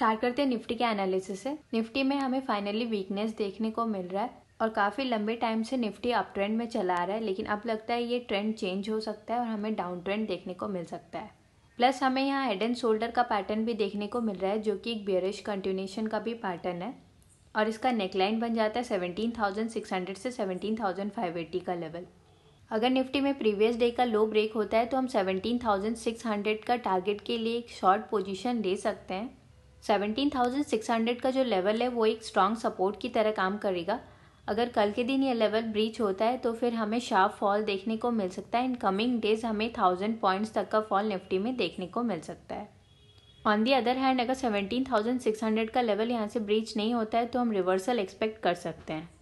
start करते हैं Nifty के एनालिसिस से निफ्टी में हमें फाइनली वीकनेस देखने को मिल रहा है और काफ़ी लंबे टाइम से निफ्टी अप ट्रेंड में चला आ रहा है लेकिन अब लगता है ये ट्रेंड चेंज हो सकता है और हमें डाउन ट्रेंड देखने को मिल सकता है प्लस हमें यहाँ हेड एंड शोल्डर का पैटर्न भी देखने को मिल रहा है जो कि एक बियरिश कंटिन्यूशन का भी पैटर्न है और इसका नेकलाइन बन जाता है सेवनटीन थाउजेंड सिक्स हंड्रेड से सेवनटीन थाउजेंड फाइव एट्टी का लेवल अगर निफ्टी में प्रीवियस डे का लो ब्रेक होता है तो हम सेवनटीन थाउजेंड सिक्स हंड्रेड का टारगेट के लिए एक शॉर्ट पोजीशन ले सकते हैं 17,600 का जो लेवल है वो एक स्ट्रांग सपोर्ट की तरह काम करेगा अगर कल के दिन ये लेवल ब्रीच होता है तो फिर हमें शार्प फॉल देखने को मिल सकता है इन कमिंग डेज हमें थाउजेंड पॉइंट्स तक का फॉल निफ्टी में देखने को मिल सकता है ऑन दी अदर हैंड अगर 17,600 का लेवल यहाँ से ब्रीच नहीं होता है तो हम रिवर्सल एक्सपेक्ट कर सकते हैं